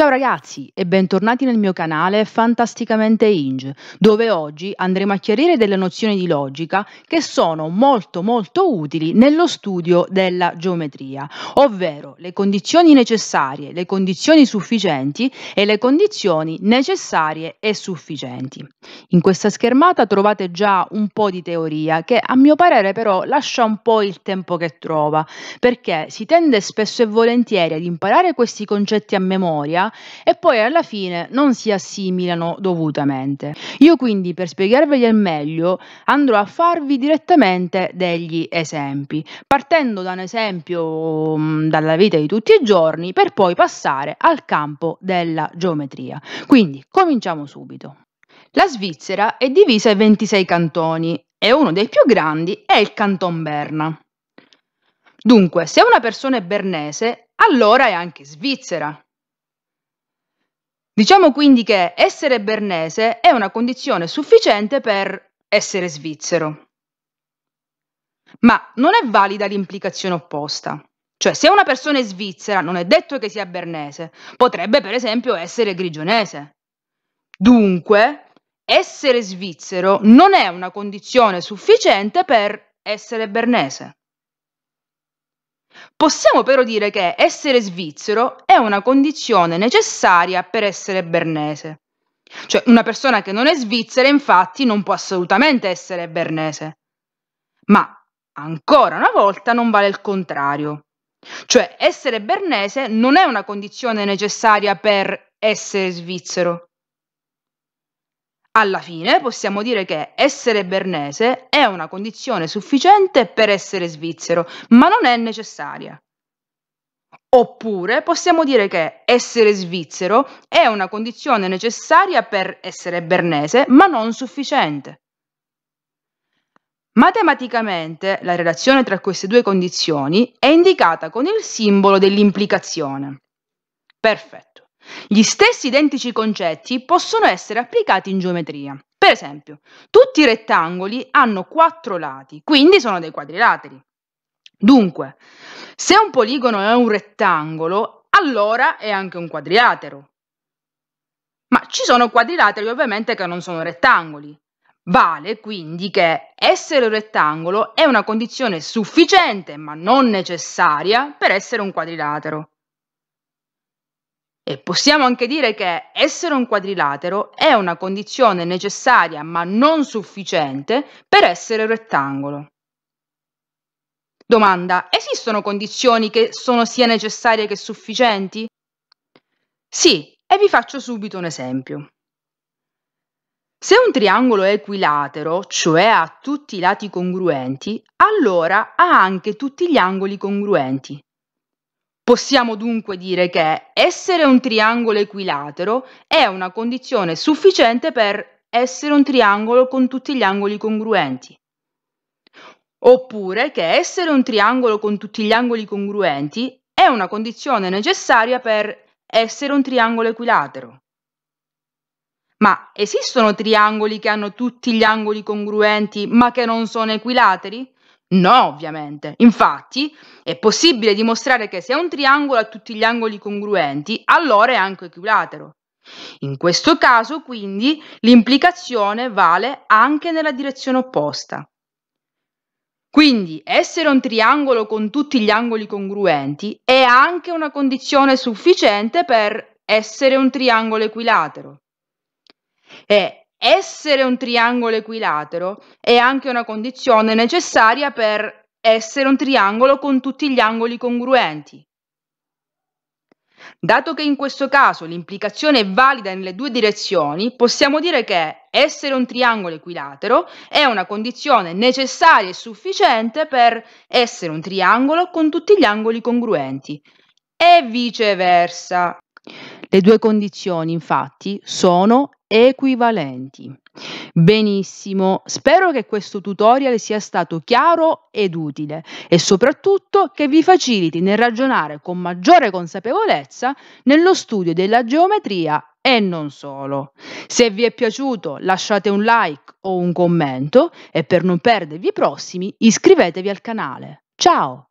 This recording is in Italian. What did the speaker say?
Ciao ragazzi e bentornati nel mio canale Fantasticamente Inge, dove oggi andremo a chiarire delle nozioni di logica che sono molto molto utili nello studio della geometria, ovvero le condizioni necessarie, le condizioni sufficienti e le condizioni necessarie e sufficienti. In questa schermata trovate già un po' di teoria che a mio parere però lascia un po' il tempo che trova, perché si tende spesso e volentieri ad imparare questi concetti a memoria e poi alla fine non si assimilano dovutamente. Io quindi per spiegarveli al meglio andrò a farvi direttamente degli esempi, partendo da un esempio mm, dalla vita di tutti i giorni per poi passare al campo della geometria. Quindi cominciamo subito. La Svizzera è divisa in 26 cantoni e uno dei più grandi è il Canton Berna. Dunque, se una persona è bernese, allora è anche svizzera. Diciamo quindi che essere bernese è una condizione sufficiente per essere svizzero. Ma non è valida l'implicazione opposta. Cioè, se una persona è svizzera, non è detto che sia bernese, potrebbe per esempio essere grigionese. Dunque, essere svizzero non è una condizione sufficiente per essere bernese. Possiamo però dire che essere svizzero è una condizione necessaria per essere bernese. Cioè una persona che non è svizzera infatti non può assolutamente essere bernese. Ma ancora una volta non vale il contrario. Cioè essere bernese non è una condizione necessaria per essere svizzero. Alla fine possiamo dire che essere bernese è una condizione sufficiente per essere svizzero, ma non è necessaria. Oppure possiamo dire che essere svizzero è una condizione necessaria per essere bernese, ma non sufficiente. Matematicamente la relazione tra queste due condizioni è indicata con il simbolo dell'implicazione. Perfetto. Gli stessi identici concetti possono essere applicati in geometria. Per esempio, tutti i rettangoli hanno quattro lati, quindi sono dei quadrilateri. Dunque, se un poligono è un rettangolo, allora è anche un quadrilatero. Ma ci sono quadrilateri ovviamente che non sono rettangoli. Vale quindi che essere un rettangolo è una condizione sufficiente ma non necessaria per essere un quadrilatero. E possiamo anche dire che essere un quadrilatero è una condizione necessaria ma non sufficiente per essere rettangolo. Domanda, esistono condizioni che sono sia necessarie che sufficienti? Sì, e vi faccio subito un esempio. Se un triangolo è equilatero, cioè ha tutti i lati congruenti, allora ha anche tutti gli angoli congruenti, Possiamo dunque dire che essere un triangolo equilatero è una condizione sufficiente per essere un triangolo con tutti gli angoli congruenti. Oppure che essere un triangolo con tutti gli angoli congruenti è una condizione necessaria per essere un triangolo equilatero. Ma esistono triangoli che hanno tutti gli angoli congruenti ma che non sono equilateri? No, ovviamente. Infatti, è possibile dimostrare che se un triangolo ha tutti gli angoli congruenti, allora è anche equilatero. In questo caso, quindi, l'implicazione vale anche nella direzione opposta. Quindi, essere un triangolo con tutti gli angoli congruenti è anche una condizione sufficiente per essere un triangolo equilatero. E essere un triangolo equilatero è anche una condizione necessaria per essere un triangolo con tutti gli angoli congruenti. Dato che in questo caso l'implicazione è valida nelle due direzioni, possiamo dire che essere un triangolo equilatero è una condizione necessaria e sufficiente per essere un triangolo con tutti gli angoli congruenti e viceversa. Le due condizioni infatti sono equivalenti. Benissimo, spero che questo tutorial sia stato chiaro ed utile e soprattutto che vi faciliti nel ragionare con maggiore consapevolezza nello studio della geometria e non solo. Se vi è piaciuto lasciate un like o un commento e per non perdervi i prossimi iscrivetevi al canale. Ciao!